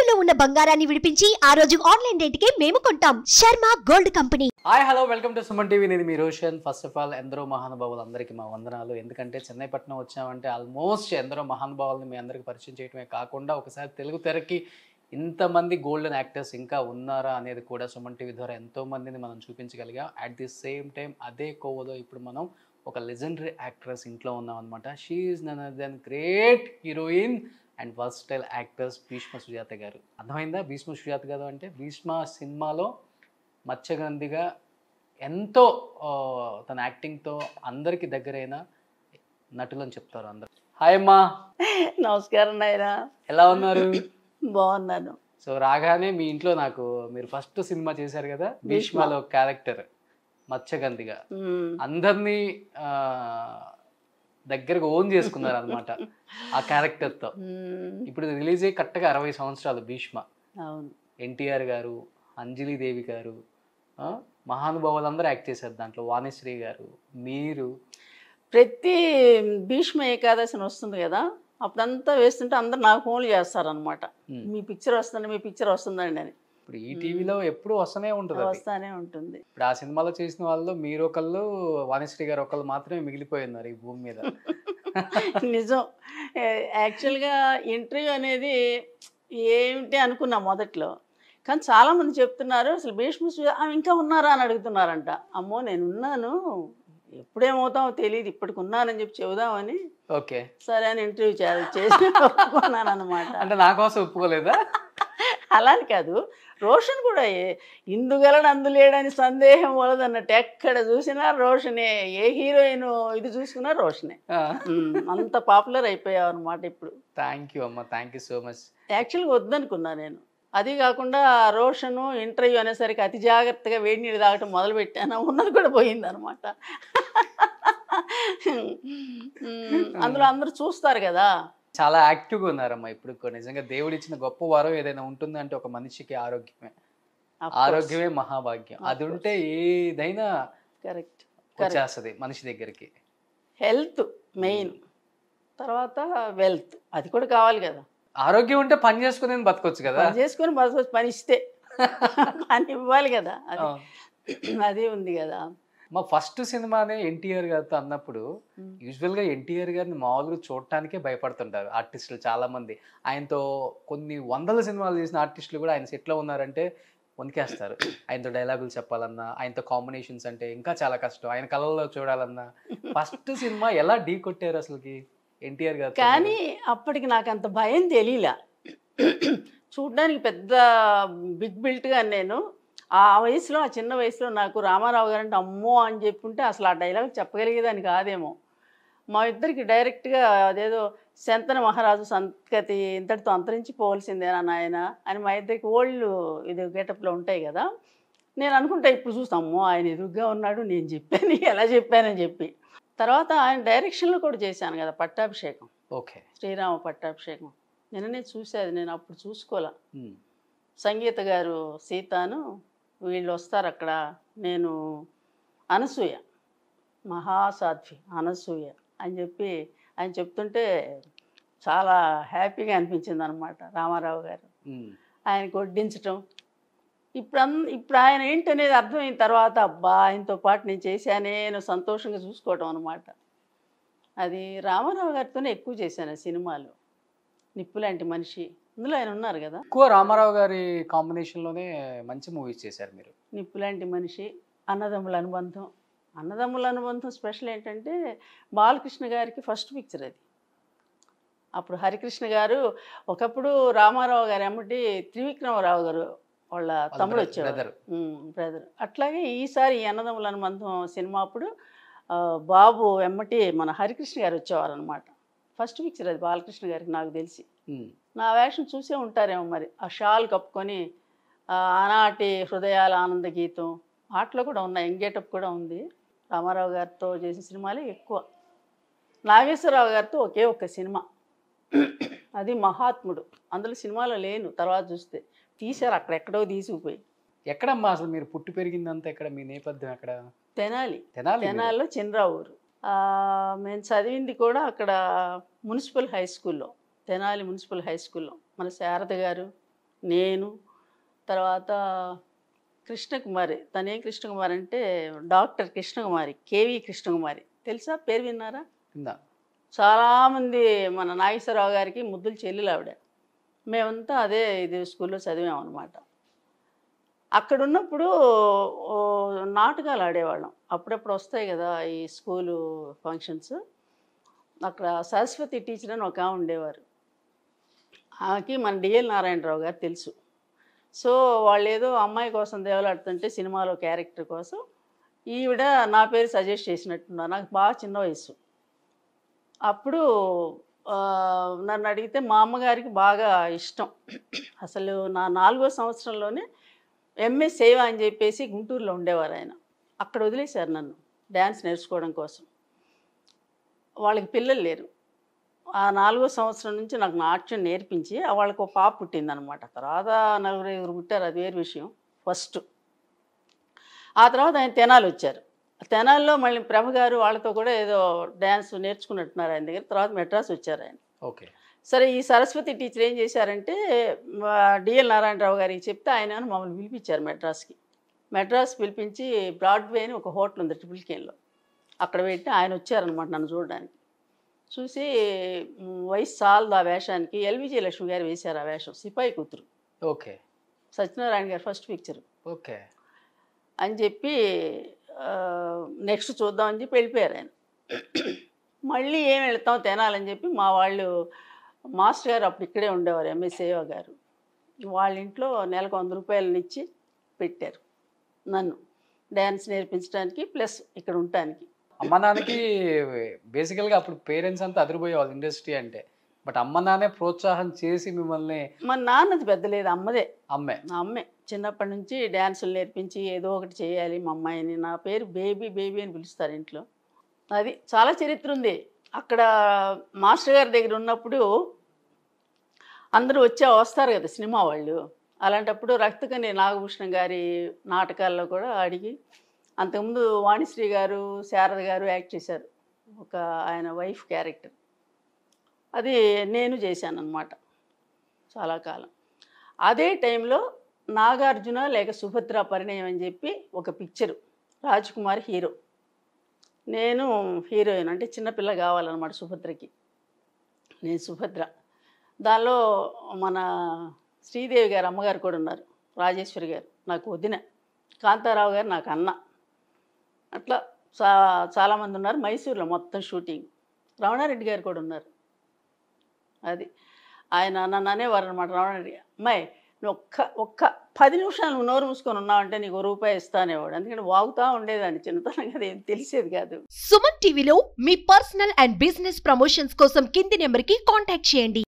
తాకట్టులో ఉన్న బంగారాన్ని విడిపించి ఆ రోజు ఆన్లైన్ రేటుకే మేము కొంటాం Sharma gold company hi hello welcome to Suman TV నేను మీ రోషన్ ఫస్ట్ ఆఫ్ ఆల్ ఎందరో మహానుభావులు అందరికీ మా వందనాలు ఎందుకంటే చెన్నైపట్నం వచ్చామంటే ఆల్మోస్ట్ ఎందరో మహానుభావులను మీ అందరికీ పరిచయం చేయడమే కాకుండా ఒకసారి తెలుగు తెరకి ఇంతమంది గోల్డెన్ యాక్టర్స్ ఇంకా ఉన్నారా అనేది కూడా సుమన్ టీవీ ద్వారా ఎంతోమందిని మనం చూపించగలిగాం అట్ ది సేమ్ టైం అదే కోవలో ఇప్పుడు మనం ఒక లెజెండరీ యాక్ట్రెస్ ఇంట్లో ఉన్నాం అనమాట she none then great heroine and style actors Bhishma Sujatha garu అర్థమైందా భీష్మ సుజాత గారు అంటే భీష్మ సినిమాలో మత్స్యగంధిగా ఎంతో తన యాక్టింగ్తో అందరికి దగ్గరైన అని చెప్తారు అందరు హాయ్ అమ్మా నమస్కారం నాయనా ఎలా ఉన్నారు బాగున్నాను సో రాగానే మీ ఇంట్లో నాకు మీరు ఫస్ట్ సినిమా చేశారు కదా భీష్మలో క్యారెక్టర్ మత్స్యగంధిగా అందరినీ దగ్గరకు ఓన్ చేసుకున్నారు అనమాట ఆ క్యారెక్టర్తో ఇప్పుడు రిలీజ్ అయ్యి కరెక్ట్గా అరవై సంవత్సరాలు భీష్మ అవును ఎన్టీఆర్ గారు అంజలి దేవి గారు మహానుభావులందరూ యాక్ట్ చేశారు దాంట్లో వాణిశ్రీ గారు మీరు ప్రతి భీష్మ ఏకాదశిని వస్తుంది కదా అప్పుడంతా వేస్తుంటే అందరు నాకు ఫోన్లు చేస్తారనమాట మీ పిక్చర్ వస్తుంది మీ పిక్చర్ వస్తుందండి అని ఇప్పుడు ఈ టీవీలో ఎప్పుడు వస్తూనే ఉంటుంది వస్తూనే ఉంటుంది ఇప్పుడు ఆ సినిమాలో చేసిన వాళ్ళు మీరు ఒకళ్ళు వాణిశ్రీ గారు ఒకళ్ళు మాత్రమే మిగిలిపోయి ఈ భూమి మీద నిజం యాక్చువల్గా ఇంటర్వ్యూ అనేది ఏమిటి అనుకున్నా మొదట్లో కానీ చాలామంది చెప్తున్నారు అసలు భీష్మ ఆమె ఇంకా ఉన్నారా అని అడుగుతున్నారంట అమ్మో నేను ఉన్నాను ఎప్పుడేమవుతామో తెలియదు ఇప్పటికి ఉన్నానని చెప్పి చెబుదామని ఓకే సరే అని ఇంటర్వ్యూ చేసి ఒప్పుకున్నాను అనమాట అంటే నా కోసం ఒప్పుకోలేదా అలాని కాదు రోషన్ కూడా ఇందుగలన అందులేడని సందేహం వలదన్నట్టు ఎక్కడ చూసినా రోషనే ఏ హీరోయిన్ ఇది చూసుకున్నా రోషనే అంత పాపులర్ అయిపోయావు అనమాట ఇప్పుడు థ్యాంక్ యూ అమ్మ థ్యాంక్ యూ సో మచ్ యాక్చువల్గా వద్దనుకున్నా నేను అది కాకుండా రోషను ఇంటర్వ్యూ అనేసరికి అతి జాగ్రత్తగా వేడి నీళ్ళు తాగటం పెట్టాను ఉన్నది కూడా పోయింది అనమాట అందులో అందరూ చూస్తారు కదా చాలా యాక్టివ్గా ఉన్నారమ్మా ఇప్పుడు నిజంగా దేవుడు ఇచ్చిన గొప్ప వరం ఏదైనా ఉంటుందంటే ఒక మనిషికి ఆరోగ్యమే ఆరోగ్యమే మహాభాగ్యం అది ఉంటే ఏదైనా కరెక్ట్ వచ్చేస్తుంది మనిషి దగ్గరికి హెల్త్ మెయిన్ hmm. తర్వాత వెల్త్ అది కూడా కావాలి కదా ఆరోగ్యం ఉంటే పని చేసుకుని బతకొచ్చు కదా పని చేసుకుని బతకొచ్చు పని ఇస్తే పని ఇవ్వాలి కదా అది అది ఉంది కదా మా ఫస్ట్ సినిమానే ఎన్టీఆర్ గారితో అన్నప్పుడు యూజువల్గా ఎన్టీఆర్ గారిని మామూలుగా చూడటానికే భయపడుతుంటారు ఆర్టిస్టులు చాలామంది ఆయనతో కొన్ని వందల సినిమాలు చేసిన ఆర్టిస్టులు కూడా ఆయన సెట్లో ఉన్నారంటే వణికేస్తారు ఆయనతో డైలాగులు చెప్పాలన్నా ఆయనతో కాంబినేషన్స్ అంటే ఇంకా చాలా కష్టం ఆయన కళల్లో చూడాలన్నా ఫస్ట్ సినిమా ఎలా ఢీ కొట్టారు అసలుకి ఎన్టీఆర్ గారు కానీ అప్పటికి నాకు అంత భయం తెలియలే చూడడానికి పెద్ద బిగ్ బిల్ట్గా నేను ఆ వయసులో ఆ చిన్న వయసులో నాకు రామారావు గారు అంటే అమ్మో అని చెప్పుంటే అసలు ఆ డైలాగ్ చెప్పగలిగేదాన్ని కాదేమో మా ఇద్దరికి డైరెక్ట్గా అదేదో శంతన మహారాజు సంతతి ఇంతటితో అంతరించిపోవలసిందేనా నాయన అని మా ఇద్దరికి ఓళ్ళు ఇది గెటప్లో ఉంటాయి కదా నేను అనుకుంటా ఇప్పుడు చూస్తాము ఆయన ఎదురుగ్గా ఉన్నాడు నేను చెప్పాను ఎలా చెప్పానని చెప్పి తర్వాత ఆయన డైరెక్షన్లో కూడా చేశాను కదా పట్టాభిషేకం ఓకే శ్రీరామ పట్టాభిషేకం నిన్ననే చూసేది నేను అప్పుడు చూసుకోలే సంగీత గారు సీతాను వీళ్ళు వస్తారు అక్కడ నేను అనసూయ మహాసాధ్వి అనసూయ అని చెప్పి ఆయన చెప్తుంటే చాలా హ్యాపీగా అనిపించింది అనమాట రామారావు గారు ఆయనకు వడ్డించటం ఇప్పుడు ఇప్పుడు ఆయన ఏంటనేది అర్థమైన తర్వాత అబ్బా ఆయనతో పాటు నేను చేశానే నేను సంతోషంగా చూసుకోవటం అనమాట అది రామారావు గారితోనే ఎక్కువ చేశాను సినిమాలు నిప్పులాంటి మనిషి అందులో ఆయన ఉన్నారు కదా ఎక్కువ రామారావు గారి కాంబినేషన్లోనే మంచి మూవీస్ చేశారు మీరు నిప్పు లాంటి మనిషి అన్నదమ్ముల అనుబంధం అన్నదమ్ముల అనుబంధం స్పెషల్ ఏంటంటే బాలకృష్ణ గారికి ఫస్ట్ పిక్చర్ అది అప్పుడు హరికృష్ణ గారు ఒకప్పుడు రామారావు గారు ఎమ్మటి త్రివిక్రమరావు గారు వాళ్ళ తమ్ముడు వచ్చారు బ్రదర్ అట్లాగే ఈసారి అన్నదమ్ముల అనుబంధం సినిమా అప్పుడు బాబు వెమ్మటి మన హరికృష్ణ గారు వచ్చేవారు అనమాట ఫస్ట్ పిక్చర్ అది బాలకృష్ణ గారికి నాకు తెలిసి నా వేషం చూసే ఉంటారేమో మరి ఆ షాల్ కప్పుకొని ఆనాటి హృదయాల ఆనంద గీతం పాటలు కూడా ఉన్నాయి ఎంగేటప్ కూడా ఉంది రామారావు గారితో చేసిన సినిమాలే ఎక్కువ నాగేశ్వరరావు గారితో ఒకే ఒక సినిమా అది మహాత్ముడు అందులో సినిమాలో లేను తర్వాత చూస్తే తీశారు ఎక్కడో తీసుకుపోయి ఎక్కడమ్మా అసలు మీరు పుట్టి పెరిగిందంతా ఎక్కడ మీ నేపథ్యం అక్కడ తెనాలి తెనాలి తెనాలిలో చిన్నరావు ఊరు మేము చదివింది కూడా అక్కడ మున్సిపల్ హై స్కూల్లో తెనాలి మున్సిపల్ హై స్కూల్లో మన శారద గారు నేను తర్వాత కృష్ణకుమారి తనే కృష్ణకుమారి అంటే డాక్టర్ కృష్ణకుమారి కేవి కృష్ణకుమారి తెలుసా పేరు విన్నారా చాలామంది మన నాగేశ్వరరావు గారికి ముద్దులు చెల్లెలు ఆవిడ మేమంతా అదే ఇది స్కూల్లో చదివామన్నమాట అక్కడున్నప్పుడు నాటకాలు ఆడేవాళ్ళం అప్పుడప్పుడు వస్తాయి కదా ఈ స్కూలు ఫంక్షన్స్ అక్కడ సరస్వతి టీచర్ అని ఒక ఉండేవారు ఆమెకి మన డిఎల్ నారాయణరావు గారు తెలుసు సో వాళ్ళు ఏదో అమ్మాయి కోసం దేవలాడుతుంటే సినిమాలో క్యారెక్టర్ కోసం ఈవిడ నా పేరు సజెస్ట్ చేసినట్టున్నా నాకు బాగా చిన్న వయసు అప్పుడు నన్ను అడిగితే మా అమ్మగారికి బాగా ఇష్టం అసలు నా నాలుగో సంవత్సరంలోనే ఎంఏ సేవ అని చెప్పేసి గుంటూరులో ఉండేవారు ఆయన అక్కడ వదిలేశారు నన్ను డ్యాన్స్ నేర్చుకోవడం కోసం వాళ్ళకి పిల్లలు లేరు ఆ నాలుగో సంవత్సరం నుంచి నాకు నాట్యం నేర్పించి వాళ్ళకు ఒక పాప పుట్టిందనమాట తర్వాత నలుగురు ఐదుగురు పుట్టారు అది వేరు విషయం ఫస్ట్ ఆ తర్వాత ఆయన తెనాలు వచ్చారు తెనాల్లో మళ్ళీ ప్రభ గారు వాళ్ళతో కూడా ఏదో డ్యాన్స్ నేర్చుకున్నట్టున్నారు ఆయన దగ్గర తర్వాత మెడ్రాస్ వచ్చారు ఆయన ఓకే సరే ఈ సరస్వతి టీచర్ ఏం చేశారంటే డిఎల్ నారాయణరావు గారికి చెప్తే ఆయన మమ్మల్ని పిలిపించారు మెడ్రాస్కి మెడ్రాస్ పిలిపించి బ్రాడ్వే అని ఒక హోటల్ ఉంది ట్రిపుల్ కేన్లో అక్కడ పెట్టి ఆయన వచ్చారనమాట నన్ను చూడడానికి చూసి వయసు చాలదు ఆ వేషానికి ఎల్విజి లక్ష్మి గారు వేశారు ఆ వేషం సిపాయి కూతురు ఓకే సత్యనారాయణ గారు ఫస్ట్ పిక్చర్ ఓకే అని చెప్పి నెక్స్ట్ చూద్దామని చెప్పి వెళ్ళిపోయారు ఆయన మళ్ళీ ఏం వెళ్తాం తినాలని చెప్పి మా వాళ్ళు మాస్టర్ గారు అప్పుడు ఇక్కడే ఉండేవారు ఎంఎస్ సేవ గారు వాళ్ళ ఇంట్లో నెలకు వంద రూపాయలనిచ్చి పెట్టారు నన్ను డ్యాన్స్ నేర్పించడానికి ప్లస్ ఇక్కడ ఉండటానికి అమ్మ నాన్నకి బేసికల్గా అప్పుడు పేరెంట్స్ అంతా వాళ్ళు ఇండస్ట్రీ అంటే బట్ అమ్మ నాన్నే ప్రోత్సాహం చేసి మిమ్మల్ని మా నాన్నది పెద్ద లేదు అమ్మదే అమ్మే అమ్మే చిన్నప్పటి నుంచి డ్యాన్సులు నేర్పించి ఏదో ఒకటి చేయాలి మా అమ్మాయిని నా పేరు బేబీ బేబీ అని పిలుస్తారు ఇంట్లో అది చాలా చరిత్ర ఉంది అక్కడ మాస్టర్ గారి దగ్గర ఉన్నప్పుడు అందరూ వచ్చే వస్తారు కదా సినిమా వాళ్ళు అలాంటప్పుడు రక్తకని నాగభూషణం గారి నాటకాల్లో కూడా అడిగి అంతకుముందు వాణిశ్రీ గారు శారద గారు యాక్ట్ చేశారు ఒక ఆయన వైఫ్ క్యారెక్టర్ అది నేను చేశాను అనమాట చాలా కాలం అదే టైంలో నాగార్జున లేక సుభద్ర పరిణయం అని చెప్పి ఒక పిక్చరు కుమార్ హీరో నేను హీరోయిన్ అంటే చిన్నపిల్ల కావాలన్నమాట సుభద్రకి నేను సుభద్ర దానిలో మన శ్రీదేవి గారు అమ్మగారు కూడా ఉన్నారు రాజేశ్వరి గారు నాకు వదిన కాంతారావు గారు నాకు అన్న అట్లా చా చాలామంది ఉన్నారు మైసూర్లో మొత్తం షూటింగ్ రమణారెడ్డి గారు కూడా ఉన్నారు అది ఆయన నన్ను అనేవారు అనమాట రమణారెడ్డి అమ్మాయి నువ్వు ఒక్క ఒక్క పది నిమిషాలు నువ్వు నోరు మూసుకొని ఉన్నావంటే నీకు రూపాయి ఇస్తానేవాడు ఎందుకంటే వాగుతా ఉండేదాన్ని చిన్నతనం కదా ఏం తెలిసేది కాదు సుమన్ టీవీలో మీ పర్సనల్ అండ్ బిజినెస్ ప్రమోషన్స్ కోసం కింది నెంబర్కి కాంటాక్ట్ చేయండి